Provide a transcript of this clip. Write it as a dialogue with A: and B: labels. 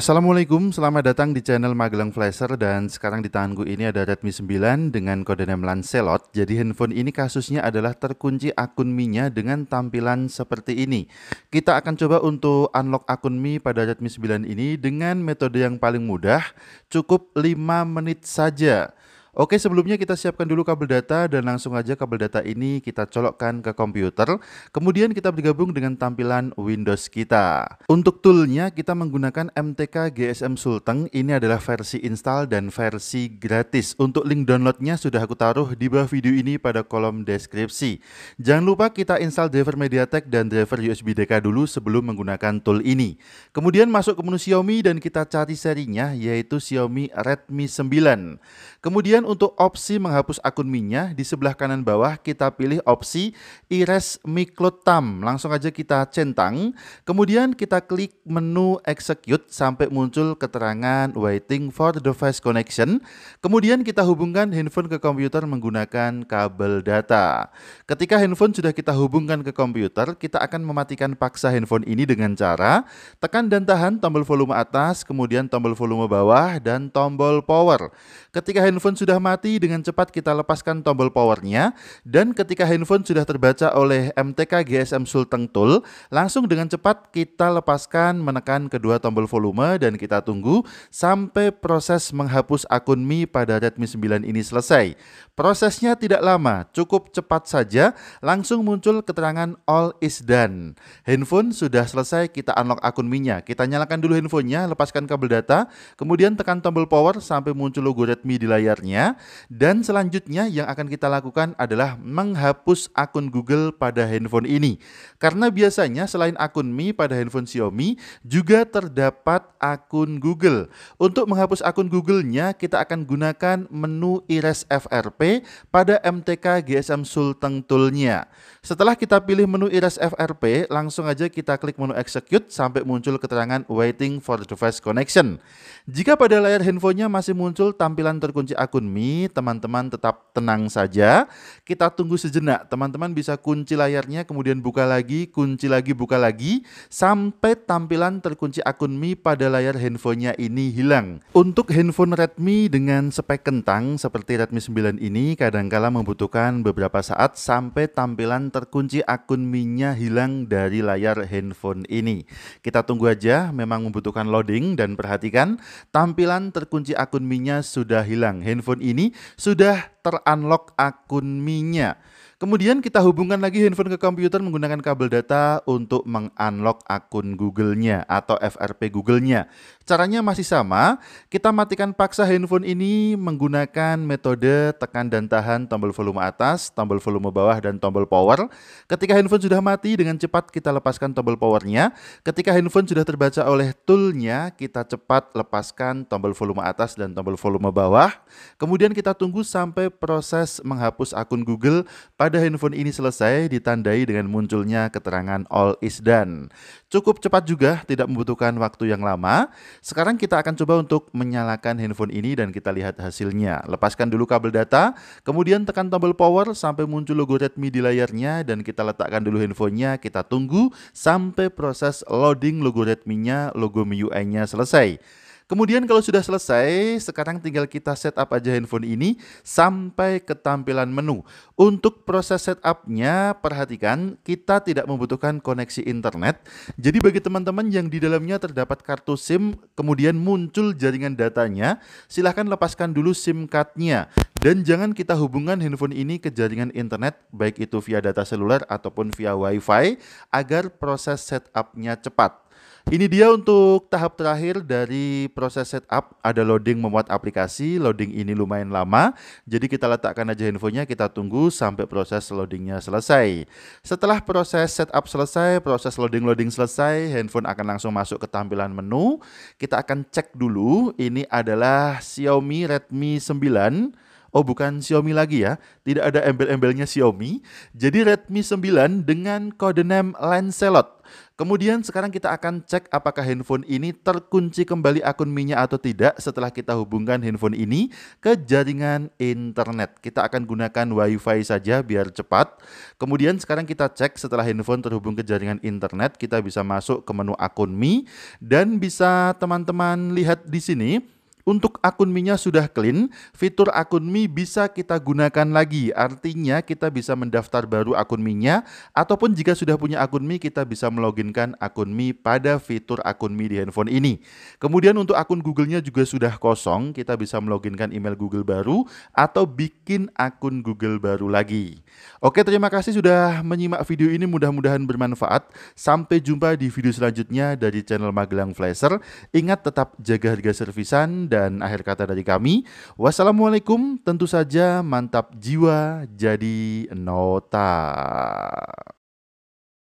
A: Assalamualaikum, selamat datang di channel Magelang Flasher dan sekarang di tanganku ini ada Redmi 9 dengan kode name Lancelot. Jadi handphone ini kasusnya adalah terkunci akun Mi-nya dengan tampilan seperti ini. Kita akan coba untuk unlock akun Mi pada Redmi 9 ini dengan metode yang paling mudah, cukup 5 menit saja. Oke, sebelumnya kita siapkan dulu kabel data dan langsung aja kabel data ini kita colokkan ke komputer. Kemudian kita bergabung dengan tampilan Windows kita. Untuk toolnya kita menggunakan MTK GSM Sulteng. Ini adalah versi install dan versi gratis. Untuk link downloadnya sudah aku taruh di bawah video ini pada kolom deskripsi. Jangan lupa kita install driver MediaTek dan driver USB DK dulu sebelum menggunakan tool ini. Kemudian masuk ke menu Xiaomi dan kita cari serinya yaitu Xiaomi Redmi 9. Kemudian Kemudian untuk opsi menghapus akun minyak di sebelah kanan bawah kita pilih opsi Ires Miklotam. Langsung aja kita centang. Kemudian kita klik menu execute sampai muncul keterangan waiting for the device connection. Kemudian kita hubungkan handphone ke komputer menggunakan kabel data. Ketika handphone sudah kita hubungkan ke komputer, kita akan mematikan paksa handphone ini dengan cara tekan dan tahan tombol volume atas, kemudian tombol volume bawah, dan tombol power. Ketika handphone sudah sudah mati, dengan cepat kita lepaskan tombol powernya, dan ketika handphone sudah terbaca oleh MTK GSM Sulteng Tool, langsung dengan cepat kita lepaskan menekan kedua tombol volume dan kita tunggu sampai proses menghapus akun Mi pada Redmi 9 ini selesai. Prosesnya tidak lama, cukup cepat saja, langsung muncul keterangan all is done. Handphone sudah selesai kita unlock akun Mi-nya. Kita nyalakan dulu handphonenya, lepaskan kabel data, kemudian tekan tombol power sampai muncul logo Redmi di layarnya lainnya. Dan selanjutnya yang akan kita lakukan adalah menghapus akun Google pada handphone ini. Karena biasanya selain akun Mi pada handphone Xiaomi juga terdapat akun Google. Untuk menghapus akun Google-nya kita akan gunakan menu iris FRP pada MTK GSM Sulteng Tool-nya. Setelah kita pilih menu iris FRP, langsung aja kita klik menu execute sampai muncul keterangan waiting for device connection. Jika pada layar handphonenya masih muncul tampilan terkunci akun teman-teman tetap tenang saja. Kita tunggu sejenak, teman-teman bisa kunci layarnya, kemudian buka lagi, kunci lagi, buka lagi, sampai tampilan terkunci akun Mi pada layar handphonenya ini hilang. Untuk handphone Redmi dengan spek kentang seperti Redmi 9 ini, kadangkala membutuhkan beberapa saat sampai tampilan terkunci akun Mi-nya hilang dari layar handphone ini. Kita tunggu aja, memang membutuhkan loading dan perhatikan tampilan terkunci akun Mi-nya sudah hilang. Handphone ini sudah terunlock akun minya. Kemudian kita hubungkan lagi handphone ke komputer menggunakan kabel data untuk mengunlock akun Google-nya atau FRP Google-nya. Caranya masih sama, kita matikan paksa handphone ini menggunakan metode tekan dan tahan tombol volume atas, tombol volume bawah, dan tombol power. Ketika handphone sudah mati, dengan cepat kita lepaskan tombol powernya. Ketika handphone sudah terbaca oleh toolnya, kita cepat lepaskan tombol volume atas dan tombol volume bawah. Kemudian kita tunggu sampai proses menghapus akun Google pada pada handphone ini selesai ditandai dengan munculnya keterangan all is done. Cukup cepat juga, tidak membutuhkan waktu yang lama. Sekarang kita akan coba untuk menyalakan handphone ini dan kita lihat hasilnya. Lepaskan dulu kabel data, kemudian tekan tombol power sampai muncul logo Redmi di layarnya dan kita letakkan dulu handphonenya, kita tunggu sampai proses loading logo Redmi-nya, logo MIUI-nya selesai. Kemudian kalau sudah selesai, sekarang tinggal kita setup aja handphone ini sampai ke tampilan menu. Untuk proses setupnya, perhatikan kita tidak membutuhkan koneksi internet. Jadi bagi teman-teman yang di dalamnya terdapat kartu SIM, kemudian muncul jaringan datanya, silahkan lepaskan dulu SIM card-nya Dan jangan kita hubungkan handphone ini ke jaringan internet, baik itu via data seluler ataupun via WiFi, agar proses setupnya cepat. Ini dia untuk tahap terakhir dari proses setup. Ada loading memuat aplikasi, loading ini lumayan lama. Jadi kita letakkan aja handphonenya, kita tunggu sampai proses loadingnya selesai. Setelah proses setup selesai, proses loading-loading selesai, handphone akan langsung masuk ke tampilan menu. Kita akan cek dulu, ini adalah Xiaomi Redmi 9 Oh bukan Xiaomi lagi ya, tidak ada embel-embelnya Xiaomi. Jadi Redmi 9 dengan codename Lancelot. Kemudian sekarang kita akan cek apakah handphone ini terkunci kembali akun Mi-nya atau tidak setelah kita hubungkan handphone ini ke jaringan internet. Kita akan gunakan Wi-Fi saja biar cepat. Kemudian sekarang kita cek setelah handphone terhubung ke jaringan internet, kita bisa masuk ke menu akun Mi dan bisa teman-teman lihat di sini untuk akun Mi-nya sudah clean, fitur akun Mi bisa kita gunakan lagi. Artinya kita bisa mendaftar baru akun Mi-nya ataupun jika sudah punya akun Mi kita bisa meloginkan akun Mi pada fitur akun Mi di handphone ini. Kemudian untuk akun Google-nya juga sudah kosong, kita bisa meloginkan email Google baru atau bikin akun Google baru lagi. Oke, terima kasih sudah menyimak video ini mudah-mudahan bermanfaat. Sampai jumpa di video selanjutnya dari channel Magelang Flasher. Ingat tetap jaga harga servisan dan dan akhir kata dari kami. Wassalamualaikum, tentu saja mantap jiwa jadi nota.